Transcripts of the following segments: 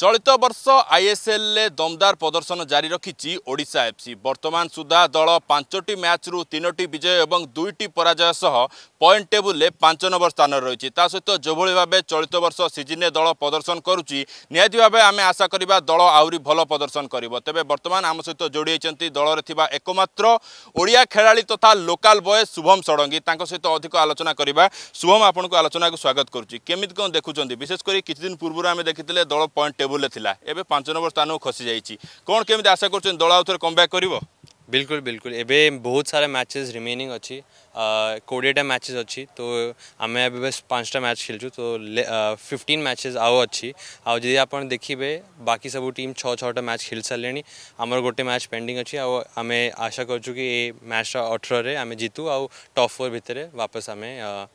ଚଳିତ ବର୍ଷ ଆଇଏସ୍ଏଲ୍ରେ ଦମଦାର ପ୍ରଦର୍ଶନ ଜାରି ରଖିଛି ଓଡ଼ିଶା ଏଫ୍ସି ବର୍ତ୍ତମାନ ସୁଦ୍ଧା ଦଳ ପାଞ୍ଚଟି ମ୍ୟାଚ୍ରୁ ତିନୋଟି ବିଜୟ ଏବଂ ଦୁଇଟି ପରାଜୟ ସହ ପଏଣ୍ଟ ଟେବୁଲରେ ପାଞ୍ଚ ନମ୍ବର ସ୍ଥାନରେ ରହିଛି ତା ସହିତ ଯେଭଳି ଭାବେ ଚଳିତ ବର୍ଷ ସିଜିନ୍ରେ ଦଳ ପ୍ରଦର୍ଶନ କରୁଛି ନିହାତି ଭାବେ ଆମେ ଆଶା କରିବା ଦଳ ଆହୁରି ଭଲ ପ୍ରଦର୍ଶନ କରିବ ତେବେ ବର୍ତ୍ତମାନ ଆମ ସହିତ ଯୋଡ଼ି ହୋଇଛନ୍ତି ଦଳରେ ଥିବା ଏକମାତ୍ର ଓଡ଼ିଆ ଖେଳାଳି ତଥା ଲୋକାଲ ବଏ ଶୁଭମ ଷଡ଼ଙ୍ଗୀ ତାଙ୍କ ସହିତ ଅଧିକ ଆଲୋଚନା କରିବା ଶୁଭମ ଆପଣଙ୍କୁ ଆଲୋଚନାକୁ ସ୍ୱାଗତ କରୁଛି କେମିତି କ'ଣ ଦେଖୁଛନ୍ତି ବିଶେଷ କରି କିଛି ଦିନ ପୂର୍ବରୁ ଆମେ ଦେଖିଥିଲେ ଦଳ ପଏଣ୍ଟ ଟେବୁଲରେ ଥିଲା ଏବେ ପାଞ୍ଚ ନମ୍ବର ସ୍ଥାନକୁ ଖସିଯାଇଛି କ'ଣ କେମିତି ଆଶା କରୁଛନ୍ତି ଦଳ ଆଉଥରେ କମ୍ବ୍ୟାକ୍ କରିବ बिल्कुल बिल्कुल एबे बहुत सारा मैचेस रिमेनिंग अच्छी कोड़ेटा मैचेस अच्छी तो आम ए बस पांचटा मैच खेलु तो फिफ्टीन मैचेस आओ अच्छी आउ जी आप देखिए बाकी सब टीम छः छटा मैच खेल सारे आमर गोटे मैच पेंडिंग अच्छी आम आशा कर मैच अठर मैचटा आम जितु आउ टप फोर भितर वापस आम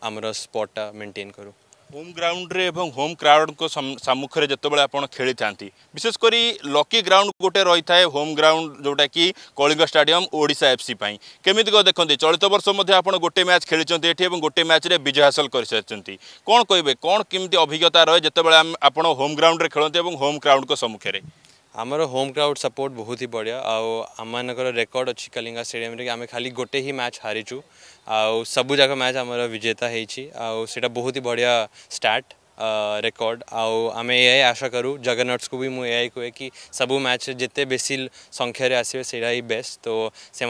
आमर स्पटा मेन्टेन करूँ হোম গ্রাউন্ডে এবং হোম ক্রাউডঙ্ সামুখে যেতবে আপনার খেলি থাকে বিশেষ করে লকি গ্রাউন্ড গোটে রয়ে থাকে হোম গ্রাউন্ড যেটা কি কলিঙ্গ স্টাডিয়াম ওড়শা এফসি পাই কেমিতি দেখতে চলিত বর্ষ মধ্যে আপনার গোটে ম্যাচ খেলি এটি এবং গোটে ম্যাচে বিজয় হাসল করে সারি কোণ কে কোণ কমিটি অভিজ্ঞতা রয়ে যেতবে আপনার হোম গ্রাউন্ডে খেলতে এবং হোম ক্রাউডঙ্ সম্মুখে आमर होम क्राउड सपोर्ट बहुत ही बढिया आउ आम रेकर्ड अच्छी कलिंगा स्टेडियम आम खाली गोटे ही मैच हारिछु आउ जाक मैच आम विजेता है बहुत ही बढिया स्टार्ट रेकर्ड आउ आम ए आशा करूँ जगन्नाथ को भी मुझे कहे कि सबू मैच जिते बेस संख्यार आसवे से बेस्ट तो से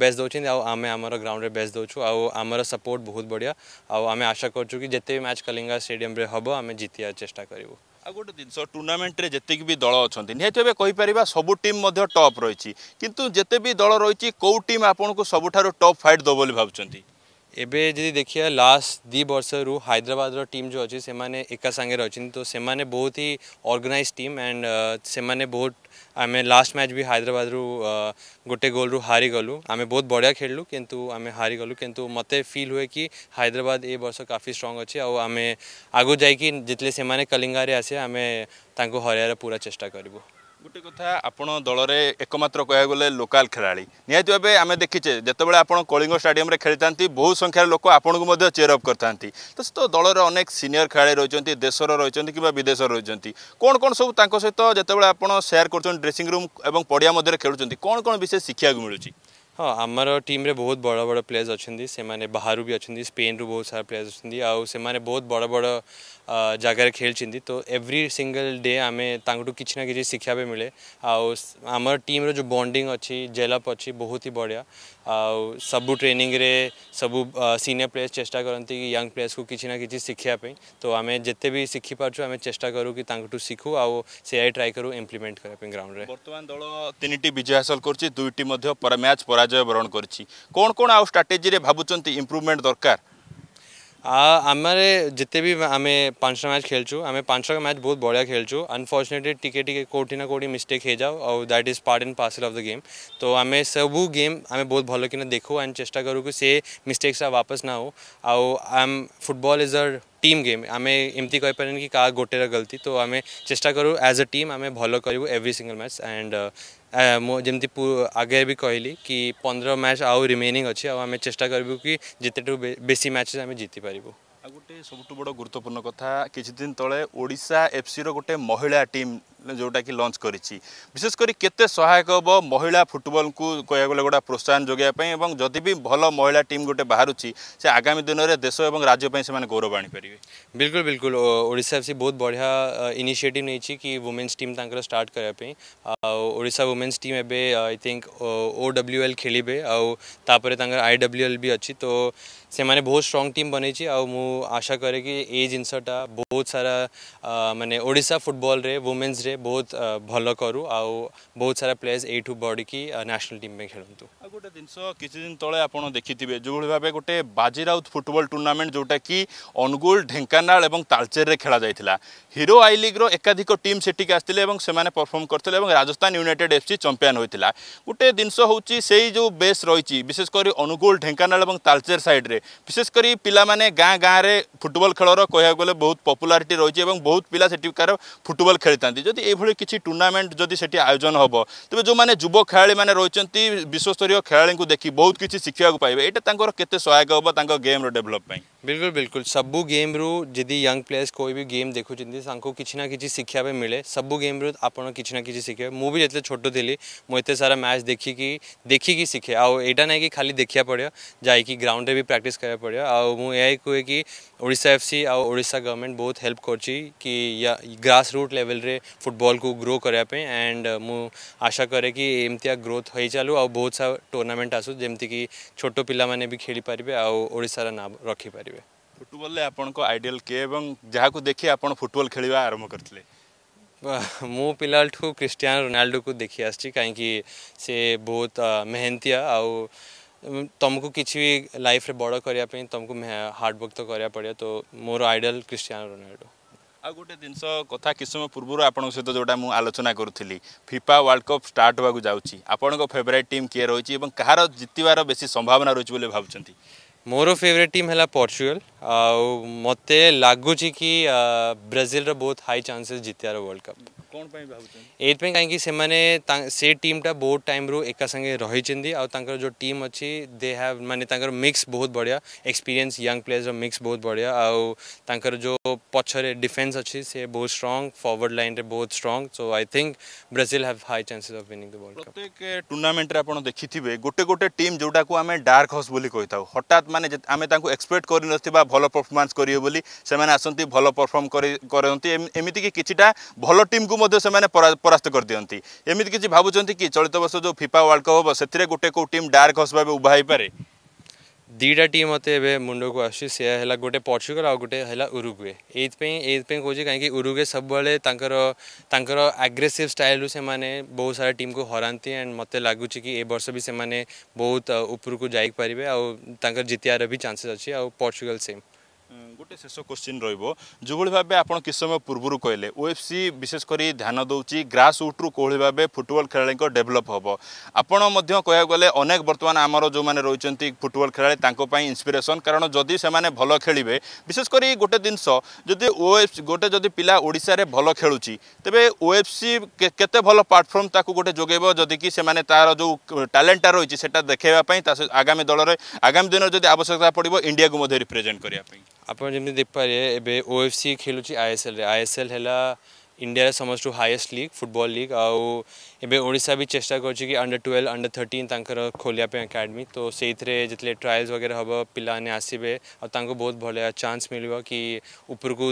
बेस्ट दौरान आम आम ग्राउंड बेस्ट दौचु आमर सपोर्ट बहुत बढ़िया आउ आम आशा करूँ भी मैच कलिंगा स्टेडियम हम आम जितिया चेषा करूँ ଆଉ ଗୋଟେ ଜିନିଷ ଟୁର୍ଣ୍ଣାମେଣ୍ଟରେ ଯେତିକି ବି ଦଳ ଅଛନ୍ତି ନିହାତି ଭାବେ କହିପାରିବା ସବୁ ଟିମ୍ ମଧ୍ୟ ଟପ୍ ରହିଛି କିନ୍ତୁ ଯେତେ ବି ଦଳ ରହିଛି କେଉଁ ଟିମ୍ ଆପଣଙ୍କୁ ସବୁଠାରୁ ଟପ୍ ଫାଇଟ୍ ଦେବ ବୋଲି ଭାବୁଛନ୍ତି ଏବେ ଯଦି ଦେଖିବା ଲାଷ୍ଟ ଦୁଇ ବର୍ଷରୁ ହାଇଦ୍ରାବାଦର ଟିମ୍ ଯେଉଁ ଅଛି ସେମାନେ ଏକା ସାଙ୍ଗରେ ଅଛନ୍ତି ତ ସେମାନେ ବହୁତ ହି ଅର୍ଗାନାଇଜ୍ ଟିମ୍ ଆଣ୍ଡ ସେମାନେ ବହୁତ आम लास्ट मैच भी हायद्राबाद गोटे गोल रु हारी हारिगलु आम बहुत बढ़िया खेलु किंतु आम हारिगलु किंतु मत फिल हुए कि हायद्राबाद ए वर्ष काफ़ी स्ट्रंग अच्छे आम आगु जा जितने से कलिंगारे आसे आम हरियार पूरा चेषा करूँ গোটে কথা আপন দলরে একমাত্র কয়া গলে লোকাল খেলাড়ি নিহতি ভাবে আমি দেখিছে যেতবে আপনার কলিঙ্গ স্টাডিয়ামে খেলে থাকে বহু সংখ্যার লোক আপনার চেয়ার অপ করে থাকে তো সে দলর অনেক সিনিয়র খেলাড়ি রয়েছেন দেশর রয়েছেন কিংবা বিদেশর রয়েছেন কোণ কোণ সব তাঁর সহিত যেতবে আপনার সেয়ার করছেন ড্রেসিং রুম এবং পড়িয়া মধ্যে খেলুছেন কোণ কোণ বিশেষ শিক্ষা মিলুছে ହଁ ଆମର ଟିମ୍ରେ ବହୁତ ବଡ଼ ବଡ଼ ପ୍ଲେୟର୍ସ ଅଛନ୍ତି ସେମାନେ ବାହାରୁ ବି ଅଛନ୍ତି ସ୍ପେନ୍ରୁ ବହୁତ ସାରା ପ୍ଲେୟର୍ସ ଅଛନ୍ତି ଆଉ ସେମାନେ ବହୁତ ବଡ଼ ବଡ଼ जगार खेल तो एव्री सिंगल डे आम तुम कि ना कि शिक्षा भी मिले आम टीम रो बंडिंग अच्छी जेलअप अच्छी बहुत ही बढ़िया आ सब ट्रेनिंग रे सब सीनियर प्लेयर्स चेस्टा करती कि यंग प्लेयर्स को किसी ना कि शिखापी तो आम जिते भी शिखी पार्छू आम चेस्टा करूँ कि शिखु आई ट्राए करूँ इम्प्लीमेंट करने ग्राउंड में बर्तमान दल तीन विजय हासिल कर दुईट मैच पराजय बरण करी कौन स्ट्राटेजी भावुंट इम्प्रुवमेंट दरकार आमरे जिते भी आम पांच मैच खेलचु आम पांच मैच बहुत बढ़िया खेलचु अनफर्चुनेटली टिके टिके कौटी ना कौटी मिस्टेक हो जाओ और that is part and parcel of the game तो आम सब गेम आम बहुत भल कि देखू एंड चेस्टा करूँ कि से मिस्टेक्स वापस ना हो आम football is a team game আমি এমতি কইপারেন কি কা গোটের গলতি তো আমি চেষ্টা করু এজ এ টিম আমি ভালো করিবু এভরি সিঙ্গল ম্যাচ এন্ড যেমতি আগে বি কহিলি কি পনেরো ম্যাচ আউ রিমেনিং অছি আউ আমি চেষ্টা করবু কি যেতেটু বেশি ম্যাচেস আমি জিতি পারিবু ଆଉ ଗୋଟେ ସବୁଠୁ ବଡ଼ ଗୁରୁତ୍ୱପୂର୍ଣ୍ଣ କଥା କିଛି ଦିନ ତଳେ ଓଡ଼ିଶା ଏଫ୍ସିର ଗୋଟେ ମହିଳା ଟିମ୍ ଯେଉଁଟାକି ଲଞ୍ଚ କରିଛି ବିଶେଷ କରି କେତେ ସହାୟକ ହେବ ମହିଳା ଫୁଟବଲକୁ କହିବାକୁ ଗଲେ ଗୋଟେ ପ୍ରୋତ୍ସାହନ ଯୋଗାଇବା ପାଇଁ ଏବଂ ଯଦି ବି ଭଲ ମହିଳା ଟିମ୍ ଗୋଟେ ବାହାରୁଛି ସେ ଆଗାମୀ ଦିନରେ ଦେଶ ଏବଂ ରାଜ୍ୟ ପାଇଁ ସେମାନେ ଗୌରବ ଆଣିପାରିବେ ବିଲକୁଲ ବିଲକୁଲ ଓଡ଼ିଶା ଏଫ୍ ସି ବହୁତ ବଢ଼ିଆ ଇନିସିଏଟିଭ୍ ନେଇଛି କି ଓମେନ୍ସ ଟିମ୍ ତାଙ୍କର ଷ୍ଟାର୍ଟ କରିବା ପାଇଁ ଆଉ ଓଡ଼ିଶା ଓମେନ୍ସ ଟିମ୍ ଏବେ I think O W L ଖେଳିବେ ଆଉ ତାପରେ ତାଙ୍କର ଆଇ ଡବ୍ଲ୍ୟୁ ଏଲ୍ ବି ଅଛି ତ ସେମାନେ ବହୁତ ଷ୍ଟ୍ରଙ୍ଗ ଟିମ୍ ବନେଇଛି ଆଉ ମୁଁ ଆଶା କରେ କି ଏଇ ଜିନିଷଟା ବହୁତ ସାରା ମାନେ ଓଡ଼ିଶା ଫୁଟବଲରେ ଓମେନ୍ସରେ ବହୁତ ଭଲ କରୁ ଆଉ ବହୁତ ସାରା ପ୍ଲେୟର୍ସ ଏଇଠୁ ବଢ଼ିକି ନ୍ୟାସନାଲ୍ ଟିମ୍ ପାଇଁ ଖେଳନ୍ତୁ ଆଉ ଗୋଟେ ଜିନିଷ କିଛି ଦିନ ତଳେ ଆପଣ ଦେଖିଥିବେ ଯେଉଁଭଳି ଭାବେ ଗୋଟେ ବାଜି ରାଉତ ଫୁଟବଲ୍ ଟୁର୍ଣ୍ଣାମେଣ୍ଟ ଯେଉଁଟାକି ଅନୁଗୁଳ ଢେଙ୍କାନାଳ ଏବଂ ତାଳଚେରରେ ଖେଳାଯାଇଥିଲା ହିରୋ ଆଇ ଲିଗ୍ର ଏକାଧିକ ଟିମ୍ ସେଠିକି ଆସିଥିଲେ ଏବଂ ସେମାନେ ପରଫର୍ମ କରିଥିଲେ ଏବଂ ରାଜସ୍ଥାନ ୟୁନାଇଟେଡ୍ ଏଫ୍ସି ଚମ୍ପିଆନ୍ ହୋଇଥିଲା ଗୋଟେ ଜିନିଷ ହେଉଛି ସେଇ ଯେଉଁ ବେସ୍ ରହିଛି ବିଶେଷ କରି ଅନୁଗୁଳ ଢେଙ୍କାନାଳ ଏବଂ ତାଳଚେର ସାଇଡ଼୍ରେ ବିଶେଷ କରି ପିଲାମାନେ ଗାଁ ଗାଁରେ ଫୁଟବଲ୍ ଖେଳର କହିବାକୁ ଗଲେ ବହୁତ ପପୁଲାରିଟି ରହିଛି ଏବଂ ବହୁତ ପିଲା ସେଠିକାର ଫୁଟବଲ୍ ଖେଳିଥାନ୍ତି ଯଦି ଏଇଭଳି କିଛି ଟୁର୍ଣ୍ଣାମେଣ୍ଟ ଯଦି ସେଠି ଆୟୋଜନ ହେବ ତେବେ ଯେଉଁମାନେ ଯୁବ ଖେଳାଳିମାନେ ରହିଛନ୍ତି ବିଶ୍ୱସ୍ତରୀୟ ଖେଳାଳିଙ୍କୁ ଦେଖି ବହୁତ କିଛି ଶିଖିବାକୁ ପାଇବେ ଏଇଟା ତାଙ୍କର କେତେ ସହାୟକ ହେବ ତାଙ୍କ ଗେମ୍ର ଡେଭଲପ୍ ପାଇଁ बिल्कुल बिल्कुल सबू गेम रू जी यंग प्लेयर्स कोई भी गेम देखु किसी ना कि शिक्षा मिले सब गेम रू आप किसी ना कि शिखे मुझे जिते छोट थी मुझे सारा मैच देखिकी देखिकी शिखे आईटा ना कि खाली देखा पड़ो जाकि ग्राउंड भी प्राक्ट करा पड़ो आई कहे कि ओडा एफ सी आड़सा गवर्नमेंट बहुत हेल्प कर ग्रास रुट लेवल रे फुटबॉल को ग्रो करने एंड मु आशा करे कि एमती ग्रोथ हो चालू आ बहुत सारा टूर्नामेंट आसू जमती कि छोट पिला भी खेली पारे आशार नाम रखिपारे फुटबल ले आपन को आइडियल के एवं जहा को देखि आपन फुटबल खेल आरंभ करते मु पिलाल ठु क्रिस्टियानो रोनाल्डो को देखी आछी काहे बहुत मेहनतिया आ तुमको किसी भी लाइफ रे बड़ करिया तुमको हार्ड वर्क तो करिया पड़े तो मोर आइडल क्रिस्टियानो रोनाल्डो आ गोटे जिनस कथ कि समय पूर्व आप सहित जो आलोचना करूली फिफा वर्ल्ड कप स्टार्ट होगा जाऊँगी आपण फेवरेट टीम किए रही कह रितबार बेसी संभावना रही भावुँच ମୋର ଫେଭରେଟ୍ ଟିମ୍ ହେଲା ପର୍ଚୁଗାଲ ଆଉ ମୋତେ ଲାଗୁଛି କି ବ୍ରାଜିଲର ବହୁତ ହାଇ ଚାନ୍ସେସ୍ ଜିତିବାର ୱାର୍ଲଡ଼ କପ୍ कौन ପାଇଁ ଭାବୁଛନ୍ତି ଏଇଥିପାଇଁ କାହିଁକି ସେମାନେ ସେ ଟିମ୍ଟା ବହୁତ ଟାଇମ୍ରୁ ଏକା ସାଙ୍ଗେ ରହିଛନ୍ତି ଆଉ ତାଙ୍କର ଯେଉଁ ଟିମ୍ ଅଛି ଦେ ହ୍ୟାଭ୍ ମାନେ ତାଙ୍କର ମିକ୍ସ ବହୁତ ବଢ଼ିଆ ଏକ୍ସପିରିଏନ୍ସ ୟଙ୍ଗ ପ୍ଲେୟର୍ସର ମିକ୍ସ ବହୁତ ବଢ଼ିଆ ଆଉ ତାଙ୍କର ଯେଉଁ ପଛରେ ଡିଫେନ୍ସ ଅଛି ସେ ବହୁତ ଷ୍ଟ୍ରଙ୍ଗ ଫରୱାର୍ଡ ଲାଇନ୍ରେ ବହୁତ strong so I think Brazil have high chances of winning the World Cup ପ୍ରତ୍ୟେକ ଟୁର୍ଣ୍ଣାମେଣ୍ଟରେ ଆପଣ ଦେଖିଥିବେ ଗୋଟେ ଗୋଟେ ଟିମ୍ ଯେଉଁଟାକୁ ଆମେ ଡାର୍କ ହସ୍ ବୋଲି କହିଥାଉ ହଠାତ୍ ମାନେ ଆମେ ତାଙ୍କୁ ଏକ୍ସପେକ୍ଟ କରିନଥିବା ଭଲ ପରଫର୍ମାନ୍ସ କରିବେ ବୋଲି ସେମାନେ ଆସନ୍ତି ଭଲ ପରଫର୍ମ କରନ୍ତି ଏମିତିକି କିଛିଟା ଭଲ ଟିମ୍କୁ ମଧ୍ୟ ସେମାନେ ପରାସ୍ତ କରିଦିଅନ୍ତି ଏମିତି କିଛି ଭାବୁଛନ୍ତି କି ଚଳିତ ବର୍ଷ ଯେଉଁ ଫିଫା ୱାର୍ଲଡ଼ କପ୍ ହେବ ସେଥିରେ ଗୋଟେ କେଉଁ ଟିମ୍ ଡାର୍କ ହସ୍ ଭାବେ ଉଭା ହୋଇପାରେ ଦୁଇଟା ଟିମ୍ ମୋତେ ଏବେ ମୁଣ୍ଡକୁ ଆସୁଛି ସେ ହେଲା ଗୋଟେ ପର୍ଚୁଗାଲ ଆଉ ଗୋଟେ ହେଲା ଉରୁଗୁଏ ଏଇଥିପାଇଁ ଏଇଥିପାଇଁ କହୁଛି କାହିଁକି ଉରୁଗୁଏ ସବୁବେଳେ ତାଙ୍କର ତାଙ୍କର ଆଗ୍ରେସିଭ୍ ଷ୍ଟାଇଲ୍ରୁ ସେମାନେ ବହୁତ ସାରା ଟିମ୍କୁ ହରାନ୍ତି ଆଣ୍ଡ ମୋତେ ଲାଗୁଛି କି ଏ ବର୍ଷ ବି ସେମାନେ ବହୁତ ଉପରକୁ ଯାଇପାରିବେ ଆଉ ତାଙ୍କର ଜିତିବାର ବି ଚାନ୍ସେସ୍ ଅଛି ଆଉ ପର୍ଚୁଗାଲ ସେମ୍ গোটে শেষ কোশ্চিন রহব যেভাবে ভাবে আপনার কিছু সময় পূর্বর কহিলেন ওএফসি বিশেষ করে ধ্যান দৌছি গ্রাস উট্রু কোভাবে ভাবে ফুটবল খেলাড়ি ডেভেলপ হব আপনার কয়া গেলে অনেক বর্তমান আমার যে রয়েছেন ফুটবল খেলাড়ি তাঁপাই ইন্সপিরেসন কারণ যদি সে ভাল খেলবে বিশেষ করে গোটে জিনিস যদি ওএফসি গোটে যদি পিলা ওড়শার ভাল খেলুছি তবে ওএফসি কেতে ভাল প্লাটফর্ম তাকে গোটে যোগাইব যদি কি সে তার যে ট্যালেন্টটা রয়েছে সেটা দেখাইবা আগামী দলের আগামী দিনের যদি আবশ্যকতা পড়ব ইন্ডিয়া মধ্যে রিপ্রেজেন্ট করা আপনি देख पारे एवं ओ एफ सी खेलुच्च आईएसएल आईएसएल है इंडिया समस्त हाईएस्ट लीग फुटबॉल लीग आशा भी चेस्ट कर under twelve under thirteen thirteen खोलने एकाडेमी तो से जितने ट्राएल्स वगैरह हम पाने आसबे आगे बहुत भले चान्स मिल कि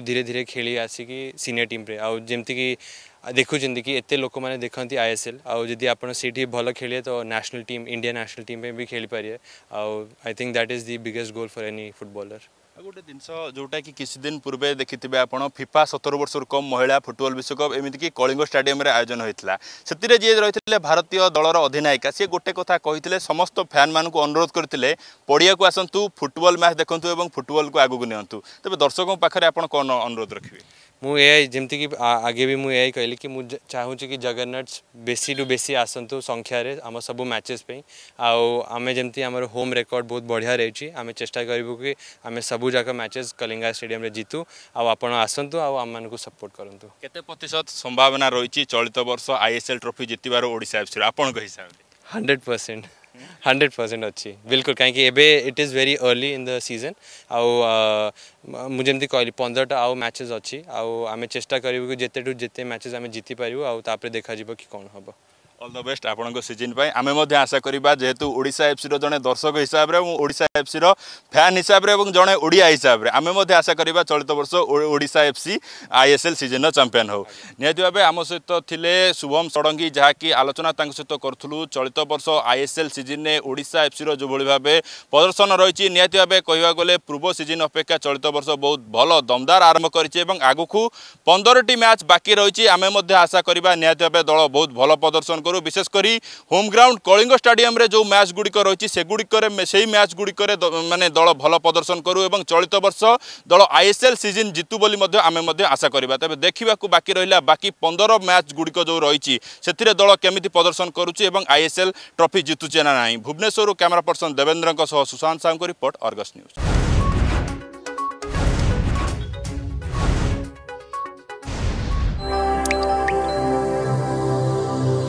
धीरे धीरे खेल आसिकी सीनियर टीम जमीक देखुं कि एत लोक मैंने देखते आईएसएल आदि आपठी भल खेल तो national team India national team भी खेली पारे I think that is the biggest goal for any footballer ଗୋଟେ ଜିନିଷ ଯେଉଁଟାକି କିଛି ଦିନ ପୂର୍ବେ ଦେଖିଥିବେ ଆପଣ ଫିଫା ସତର ବର୍ଷରୁ କମ୍ ମହିଳା ଫୁଟବଲ ବିଶ୍ୱକପ୍ ଏମିତିକି କଳିଙ୍ଗ ଷ୍ଟାଡିୟମରେ ଆୟୋଜନ ହୋଇଥିଲା ସେଥିରେ ଯିଏ ରହିଥିଲେ ଭାରତୀୟ ଦଳର ଅଧିନାୟିକା ସିଏ ଗୋଟେ କଥା କହିଥିଲେ ସମସ୍ତ ଫ୍ୟାନ୍ମାନଙ୍କୁ ଅନୁରୋଧ କରିଥିଲେ ପଡ଼ିଆକୁ ଆସନ୍ତୁ ଫୁଟବଲ ମ୍ୟାଚ୍ ଦେଖନ୍ତୁ ଏବଂ ଫୁଟବଲକୁ ଆଗକୁ ନିଅନ୍ତୁ ତେବେ ଦର୍ଶକଙ୍କ ପାଖରେ ଆପଣ କ'ଣ ଅନୁରୋଧ ରଖିବେ ମୁଁ ଏହା ଯେମିତିକି ଆଗେ ବି ମୁଁ ଏହା କହିଲି କି ମୁଁ ଚାହୁଁଛି କି ଜଗନ୍ନାଥ ବେଶୀରୁ ବେଶୀ ଆସନ୍ତୁ ସଂଖ୍ୟାରେ ଆମ ସବୁ ମ୍ୟାଚେସ୍ ପାଇଁ ଆଉ ଆମେ ଯେମିତି ଆମର ହୋମ୍ ରେକର୍ଡ଼ ବହୁତ ବଢ଼ିଆ ରହିଛି ଆମେ ଚେଷ୍ଟା କରିବୁ କି ଆମେ ସବୁଯାକ ମ୍ୟାଚେସ୍ କଲିଙ୍ଗା ଷ୍ଟାଡ଼ିୟମ୍ରେ ଜିତୁ ଆଉ ଆପଣ ଆସନ୍ତୁ ଆଉ ଆମମାନଙ୍କୁ ସପୋର୍ଟ କରନ୍ତୁ କେତେ ପ୍ରତିଶତ ସମ୍ଭାବନା ରହିଛି ଚଳିତ ବର୍ଷ ଆଇଏସ୍ଏଲ୍ ଟ୍ରଫି ଜିତିବାର ଓଡ଼ିଶା ଏଫ୍ସିର ଆପଣଙ୍କ ହିସାବରେ ହଣ୍ଡ୍ରେଡ଼ ପରସେଣ୍ଟ हंड्रेड परसेंट अच्छी बिल्कुल कहीं एबे it is very early in the season आउ मुझे कहली पंद्रह आउ मैचेस अच्छी आउ आम चेस्टा करूँ जिते मैचेस आम जीति पारू आउ देखा कि कौन हम ଅଲ୍ ଦ ବେଷ୍ଟ ଆପଣଙ୍କ ସିଜିନ୍ ପାଇଁ ଆମେ ମଧ୍ୟ ଆଶା କରିବା ଯେହେତୁ ଓଡ଼ିଶା ଏଫ୍ସିର ଜଣେ ଦର୍ଶକ ହିସାବରେ ଏବଂ ଓଡ଼ିଶା ଏଫ୍ସିର ଫ୍ୟାନ୍ ହିସାବରେ ଏବଂ ଜଣେ ଓଡ଼ିଆ ହିସାବରେ ଆମେ ମଧ୍ୟ ଆଶା କରିବା ଚଳିତ ବର୍ଷ Odisha FC I S L ସିଜିନ୍ର ଚମ୍ପିଅନ୍ ହେଉ ନିହାତି ଭାବେ ଆମ ସହିତ ଥିଲେ ଶୁଭମ ଷଡ଼ଙ୍ଗୀ ଯାହାକି ଆଲୋଚନା ତାଙ୍କ ସହିତ କରୁଥିଲୁ ଚଳିତ ବର୍ଷ ଆଇ ଏସ୍ ଏଲ୍ ସିଜିନ୍ରେ ଓଡ଼ିଶା ଏଫ୍ସିର ଯେଉଁଭଳି ଭାବେ ପ୍ରଦର୍ଶନ ରହିଛି ନିହାତି ଭାବେ କହିବାକୁ ଗଲେ ପୂର୍ବ ସିଜିନ୍ ଅପେକ୍ଷା ଚଳିତ ବର୍ଷ ବହୁତ ଭଲ ଦମଦାର ଆରମ୍ଭ କରିଛି ଏବଂ ଆଗକୁ ପନ୍ଦରଟି ମ୍ୟାଚ୍ ବାକି ରହିଛି ଆମେ ମଧ୍ୟ ଆଶା କରିବା ନିହାତି ଭାବେ ଦଳ ବହୁତ ଭଲ ପ୍ରଦର୍ଶନ କରୁ ପୂର୍ବରୁ ବିଶେଷ କରି ହୋମ୍ଗ୍ରାଉଣ୍ଡ କଳିଙ୍ଗ ଷ୍ଟାଡିୟମ୍ରେ ଯେଉଁ ମ୍ୟାଚ୍ ଗୁଡ଼ିକ ରହିଛି ସେଗୁଡ଼ିକରେ ସେଇ ମ୍ୟାଚ୍ ଗୁଡ଼ିକରେ ମାନେ ଦଳ ଭଲ ପ୍ରଦର୍ଶନ କରୁ ଏବଂ ଚଳିତ ବର୍ଷ ଦଳ ଆଇଏସ୍ଏଲ୍ ସିଜିନ୍ ଜିତୁ ବୋଲି ମଧ୍ୟ ଆମେ ମଧ୍ୟ ଆଶା କରିବା ତେବେ ଦେଖିବାକୁ ବାକି ରହିଲା ବାକି ପନ୍ଦର ମ୍ୟାଚ୍ ଗୁଡ଼ିକ ଯେଉଁ ରହିଛି ସେଥିରେ ଦଳ କେମିତି ପ୍ରଦର୍ଶନ କରୁଛି ଏବଂ ଆଇଏସ୍ଏଲ୍ ଟ୍ରଫି ଜିତୁଛି ନା ନାହିଁ ଭୁବନେଶ୍ୱରରୁ କ୍ୟାମେରା ପର୍ସନ ଦେବେନ୍ଦ୍ରଙ୍କ ସହ ସୁଶାନ୍ତ ସାହୁଙ୍କ ରିପୋର୍ଟ ଅର୍ଗସ୍ ନ୍ୟୁଜ୍